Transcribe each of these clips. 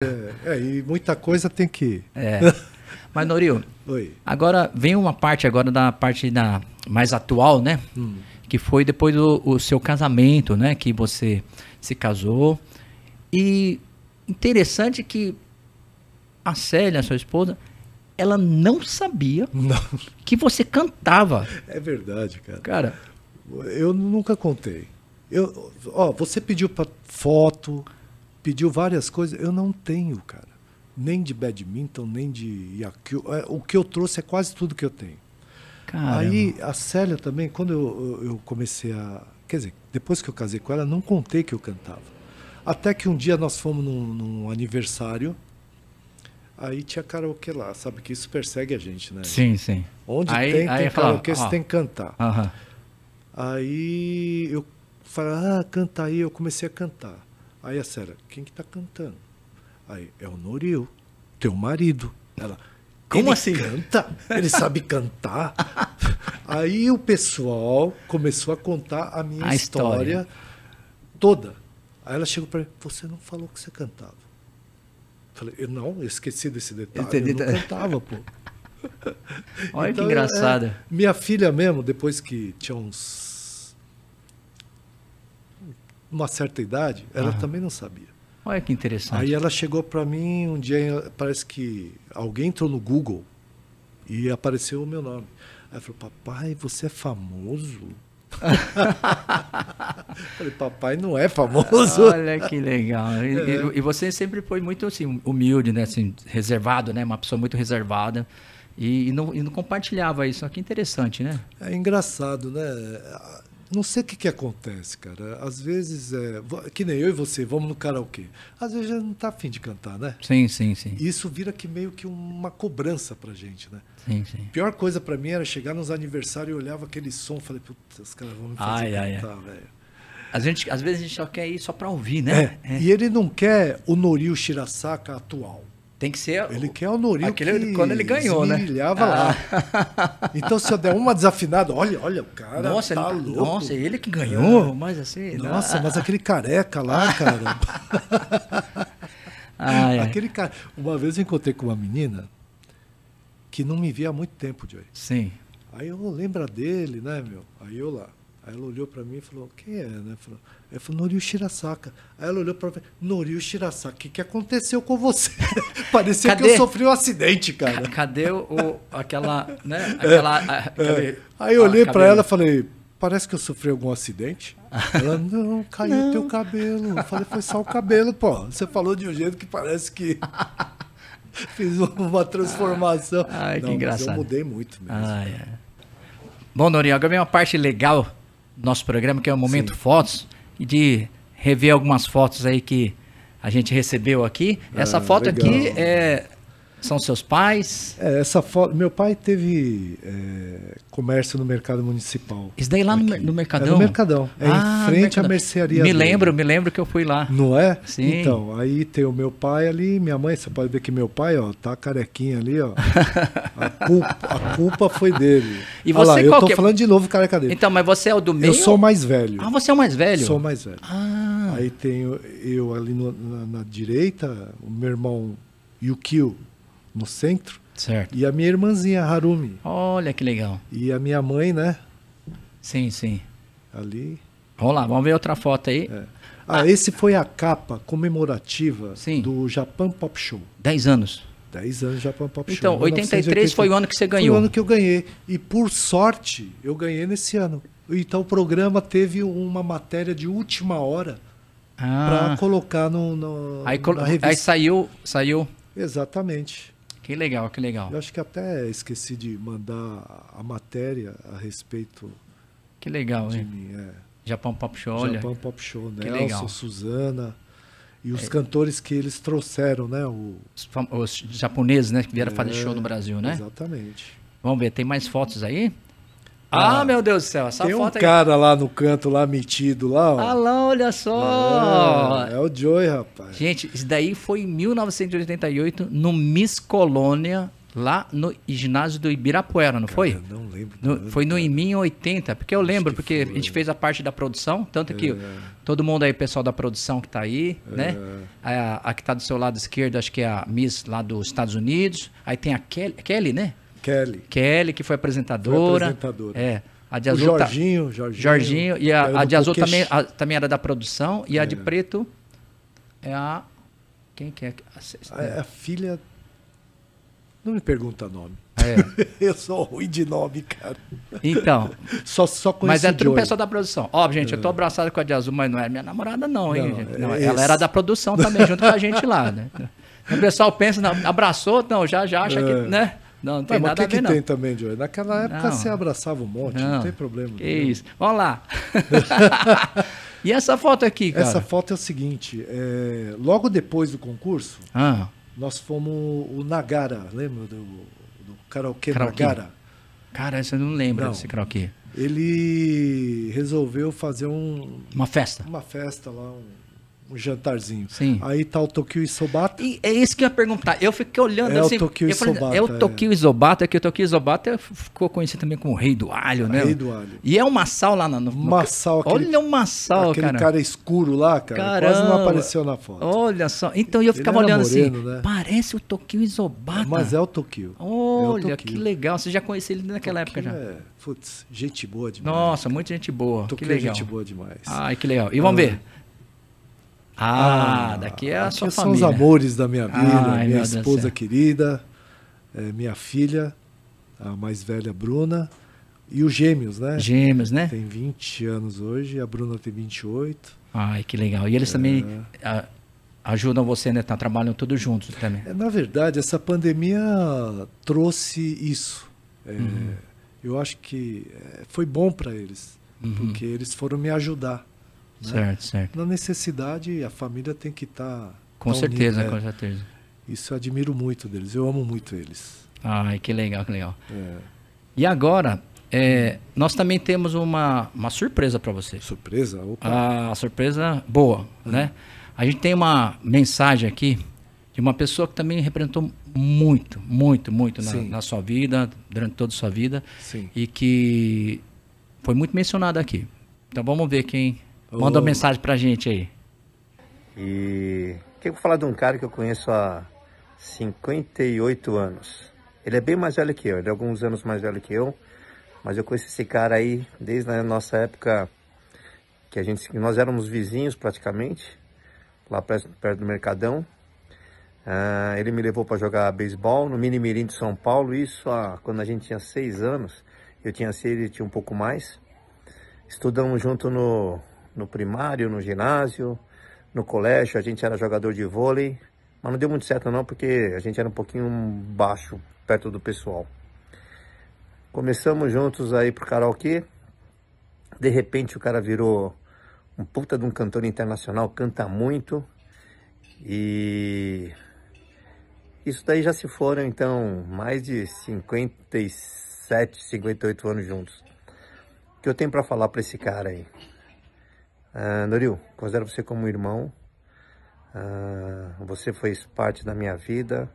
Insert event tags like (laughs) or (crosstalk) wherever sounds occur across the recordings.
É, é, e muita coisa tem que. É. (laughs) Mas, Noril, (laughs) Oi. agora vem uma parte agora da parte da, mais atual, né? Hum. Que foi depois do seu casamento, né? Que você se casou. E interessante que a Célia, sua esposa, ela não sabia não. (laughs) que você cantava. É verdade, cara. Cara. Eu nunca contei. Eu, ó, você pediu pra foto, pediu várias coisas. Eu não tenho, cara. Nem de badminton, nem de yakyo. É, o que eu trouxe é quase tudo que eu tenho. Caramba. Aí a Célia também, quando eu, eu comecei a. Quer dizer, depois que eu casei com ela, não contei que eu cantava. Até que um dia nós fomos num, num aniversário aí tinha karaokê lá. Sabe que isso persegue a gente, né? Sim, sim. Onde aí, tem, aí tem karaokê, você tem que cantar. Uh -huh. Aí eu falei, ah, canta aí. Eu comecei a cantar. Aí a Sera, quem que tá cantando? Aí, é o Noril, teu marido. Ela, como ele assim? canta? Ele sabe cantar? (laughs) Aí o pessoal começou a contar a minha a história. história. toda. Aí ela chegou para mim, você não falou que você cantava. Eu falei, eu não, eu esqueci desse detalhe, Entendi. eu, não cantava, pô. (laughs) Olha então, que engraçada. É, minha filha mesmo, depois que tinha uns uma certa idade, ela uhum. também não sabia. Olha que interessante. Aí ela chegou para mim um dia, parece que alguém entrou no Google e apareceu o meu nome. Aí falou: Papai, você é famoso? (laughs) Falei, papai não é famoso. Olha que legal. E, é. e, você sempre foi muito assim, humilde, né? Assim, reservado, né? Uma pessoa muito reservada. E, e, não, e não, compartilhava isso. Que interessante, né? É engraçado, né? Não sei o que, que acontece, cara. Às vezes, é, que nem eu e você, vamos no karaokê. Às vezes não tá afim de cantar, né? Sim, sim, sim. Isso vira que meio que uma cobrança pra gente, né? Sim, sim. Pior coisa pra mim era chegar nos aniversários e olhava aquele som e falei, puta, os caras vão me fazer ai, cantar, velho. A gente, às vezes a gente só quer ir só para ouvir, né? É, é. E ele não quer o Norio Shirasaka atual. Tem que ser. Ele o, quer o Nuril aquele, que quando ele ganhou, né? lá. Ah. Então, se eu der uma desafinada, olha, olha, o cara. Nossa, tá ele, louco. nossa, ele que ganhou, é. mas assim. Né? Nossa, não. mas aquele careca lá, cara. ah, (laughs) é. Aquele cara. Uma vez eu encontrei com uma menina que não me via há muito tempo, Joy. Sim. Aí eu lembro dele, né, meu? Aí eu lá. Aí ela olhou para mim e falou, quem é? Né? Falou, eu é falei, Noriu Shirasaka. Aí ela olhou para mim, Noriu Shirasaka, o que, que aconteceu com você? (laughs) Parecia cadê? que eu sofri um acidente, cara. Cadê o, aquela, né? (laughs) É, aquela, é, é. Aí eu ah, olhei para ela e falei, parece que eu sofri algum acidente. Ela, não, caiu não. teu cabelo. Eu falei, foi só o cabelo, pô. Você falou de um jeito que parece que (laughs) fiz uma transformação. Ai, não, que engraçado. eu mudei muito mesmo. Ai, é. Bom, Norinho, agora vem uma parte legal nosso programa, que é o Momento Sim. Fotos, e de rever algumas fotos aí que a gente recebeu aqui. Essa ah, foto legal. aqui é são seus pais? É, essa foto. Meu pai teve é, comércio no mercado municipal. Isso daí lá no, no, Mercadão? É no Mercadão. É ah, em frente à mercearia. Me lembro, me lembro que eu fui lá. Não é? Sim. Então, aí tem o meu pai ali, minha mãe. Você pode ver que meu pai, ó, tá carequinha ali, ó. (laughs) A culpa, a culpa foi dele. E você ah lá, eu tô que... É? falando de novo careca dele. Então, mas você é o do meio? Eu sou o mais velho. Ah, você é o mais velho? Sou o mais velho. Ah. Aí tenho eu ali no, na, na direita, o meu irmão Yukio no centro. Certo. E a minha irmãzinha, Harumi. Olha que legal. E a minha mãe, né? Sim, sim. Ali. Vamos lá, vamos ver outra foto aí. É. Ah, ah, esse foi a capa comemorativa sim. do Japan Pop Show. 10 anos. 10 anos Japan Pop então, Show. Então, 83 foi o ano que você ganhou. Foi o ano que eu ganhei. E por sorte, eu ganhei nesse ano. Então o programa teve uma matéria de última hora ah. para colocar no, no aí, na revista. Aí saiu, saiu. Exatamente. Que legal, que legal. Eu acho que até esqueci de mandar a matéria a respeito. Que legal, de hein? Mim, é. Japão Pop Show, olha. Japão Pop Show, né? Que legal. Elson, Suzana e os é. cantores que eles trouxeram, né? O... Os, os japoneses, né? Que vieram é, fazer show no Brasil, né? Exatamente. Vamos ver, tem mais fotos aí? Ah, ah, meu Deus do céu, essa tem foto Tem um cara lá no canto, lá metido, lá, ó. Ah lá, olha só. É, é o Joey, rapaz. Gente, isso daí foi em 1988, no Miss Colônia, lá no ginásio do Ibirapuera, não cara, foi? não lembro. No, foi no IMIN 80, porque eu lembro, porque foi. a gente fez a parte da produção, tanto que é. todo mundo aí, pessoal da produção que tá aí, né? é. né? A, a, que tá do seu lado esquerdo, acho que é a Miss lá dos Estados Unidos. Aí tem a Kelly, Kelly né? Kelly. Kelly, que foi apresentadora. Foi apresentadora. É. A de o azul tá- Jorginho, tá... Jorginho. Jorginho. E a, a de azul também, a, também era da produção. E a de é. preto é a. Quem que é? A, ah, é a filha. Não me pergunta nome. Ah, é. (laughs) eu sou ruim de nome, cara. Então. (laughs) só, só Mas é tudo pessoal da produção. Ó, gente, é. eu tô é. abraçado com a de azul, mas não é minha namorada, não, hein, não, gente? Não, é ela esse. era da produção também, junto com a gente lá, né? (laughs) O pessoal pensa, não, abraçou, não, já, já acha que, é. né? Não, não tem mas nada que a ver, que não. tem também, Joey? Naquela época você abraçava um monte, não, não tem problema. Que nenhum. isso. Olha lá. (laughs) e essa foto aqui, cara? Essa foto é o seguinte, é, logo depois do concurso, ah. nós fomos o Nagara, lembra do, do karaokê, karaokê Nagara? Cara, você não lembra não. desse karaokê. Ele resolveu fazer um... Uma festa. Uma festa lá, um um jantarzinho. Sim. Aí tá o Tokyo Isobata. E é isso que eu ia perguntar. Eu fiquei olhando é assim. O Tokyo Isobata, falei, é o é. Isobata. é. que o Tokyo Isobata é ficou conhecido também como o Rei do Alho, né? Rei do Alho. E é o Massal lá na. No, Massal, Olha o Massal, aquele cara. cara escuro lá, cara. Caramba. Quase não apareceu na foto. Olha só. Então eu ficava olhando assim, moreno, assim. Né? Parece o Tokyo Isobata. Mas é o Tokyo. Olha, é o que legal. Você já conhecia ele naquela época já? É, putz, gente boa demais. Nossa, muita gente boa. Tokio que é legal. gente boa demais. Ai, que legal. E vamos ah. ver. Ah, ah daqui é a sua são família. são os amores da minha vida, minha esposa querida, é, minha filha, a mais velha Bruna, e os gêmeos, né? Gêmeos, né? Tem 20 anos hoje, a Bruna tem 28. Ai, que legal. E eles é... também a, ajudam você, né? Tá, trabalham todos juntos também. É, na verdade, essa pandemia trouxe isso. É, uhum. Eu acho que é, foi bom para eles, uhum. porque eles foram me ajudar. Né? Certo, certo. Na necessidade, a família tem que estar. Tá, tá, com tá certeza, unida, é. com certeza. Isso eu admiro muito deles, eu amo muito eles. Ai, que legal, que legal. É. E agora, é, nós também temos uma, uma surpresa para você. Surpresa? Opa. A surpresa boa, é. né? A gente tem uma mensagem aqui de uma pessoa que também representou muito, muito, muito na, na sua vida, durante toda a sua vida. Sim. E que foi muito mencionada aqui. Então vamos ver quem Manda uma mensagem pra gente aí. E queria falar de um cara que eu conheço há 58 anos. Ele é bem mais velho que eu, ele é alguns anos mais velho que eu. Mas eu conheço esse cara aí desde a nossa época que a gente, nós éramos vizinhos praticamente, lá perto, perto do Mercadão. Ah, ele me levou para jogar beisebol no Mini Mirim de São Paulo, isso ah, quando a gente tinha seis anos. Eu tinha seis, ele tinha um pouco mais. Estudamos junto no no primário, no ginásio, no colégio, a gente era jogador de vôlei, mas não deu muito certo não, porque a gente era um pouquinho baixo, perto do pessoal. Começamos juntos aí pro karaokê, de repente o cara virou um puta de um cantor internacional, canta muito, e isso daí já se foram então mais de 57, 58 anos juntos. O que eu tenho para falar para esse cara aí? Ah, Noril, considero você como um irmão. Uh, você fez parte da minha vida.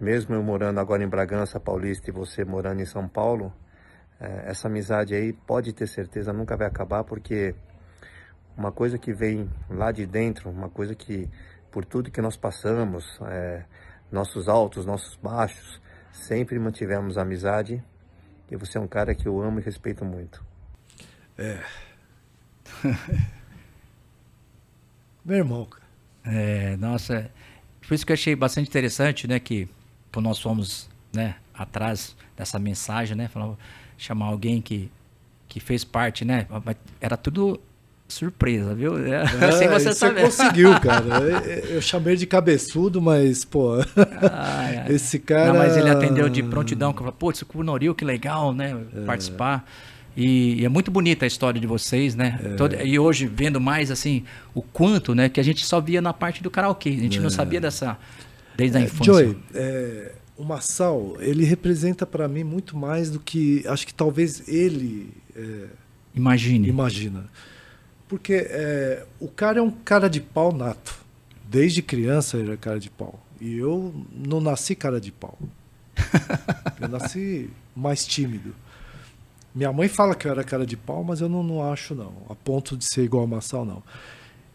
Mesmo eu morando agora em Bragança Paulista e você morando em São Paulo, uh, essa amizade aí pode ter certeza nunca vai acabar, porque uma coisa que vem lá de dentro, uma coisa que por tudo que nós passamos, é, nossos altos, nossos baixos, sempre mantivemos amizade. E você é um cara que eu amo e respeito muito. É. (laughs) Meu irmão, cara. É, nossa. Por isso que eu achei bastante interessante, né, que pô, nós fomos, né, atrás dessa mensagem, né, falar chamar alguém que, que fez parte, né, era tudo surpresa, viu? É, (laughs) sem é, você saber. Você conseguiu, (laughs) cara. Eu, chamei de cabeçudo, mas, pô, esse cara... Não, mas ele atendeu de prontidão, que eu falei, pô, esse Noril, que legal, né, é. participar. E, e, é muito bonita a história de vocês, né? É. Todo, e hoje vendo mais assim o quanto, né, que a gente só via na parte do karaokê. A gente é. não sabia dessa desde a é, infância. Joy, é, o Massal, ele representa para mim muito mais do que acho que talvez ele é, imagine. Imagina. Porque o cara é um cara de pau nato. Desde criança ele era cara de pau. E eu não nasci cara de pau. (laughs) Eu nasci mais tímido. Minha mãe fala que eu era cara de pau, mas eu não, não acho, não. A ponto de ser igual a Massal, não.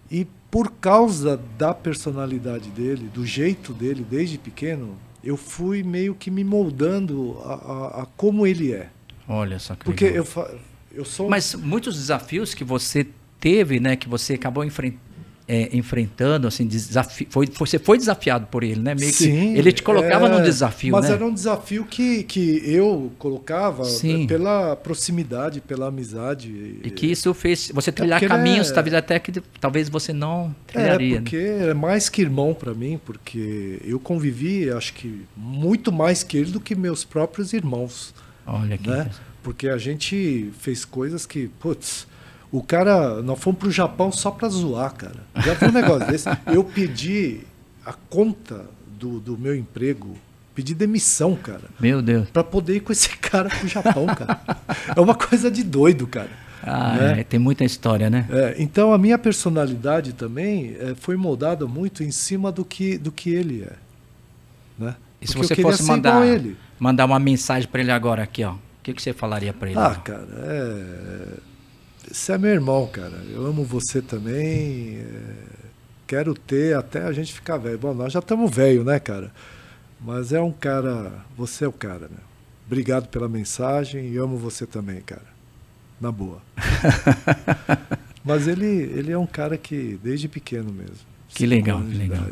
E por causa da personalidade dele, do jeito dele desde pequeno, eu fui meio que me moldando a, a, a como ele é. Olha só que Porque legal. eu, eu sou. Mas muitos desafios que você teve, né, que você acabou enfrentando é, enfrentando, assim, desafi foi, você foi desafiado por ele, né? Meio Sim, ele te colocava é, num desafio, mas né? era um desafio que, que eu colocava é, Sim. pela proximidade, pela amizade. E que isso fez você é trilhar é caminhos, da talvez até que talvez você não trilharia. É, né? porque né? é mais que irmão para mim, porque eu convivi, acho que muito mais que ele do que meus próprios irmãos. Olha que né? Porque a gente fez coisas que, putz o cara, nós fomos pro Japão só para zoar, cara. Já foi um negócio desse. Eu pedi a conta do, do meu emprego pedi demissão, cara. Meu Deus. Pra poder ir com esse cara pro Japão, cara. é uma coisa de doido, cara. Ah, né? é, tem muita história, né? É, então a minha personalidade também é, foi moldada muito em cima do que, do que ele é. Né? E Porque se você fosse mandar, mandar uma mensagem para ele agora aqui, ó, o que, que você falaria para ele? Ah, cara, é você é meu irmão, cara. Eu amo você também. É... Quero ter até a gente ficar velho. Bom, nós já estamos velho, né, cara? Mas é um cara. Você é o cara, né? Obrigado pela mensagem e amo você também, cara. Na boa. (laughs) Mas ele, ele é um cara que, desde pequeno mesmo. Que legal, que legal.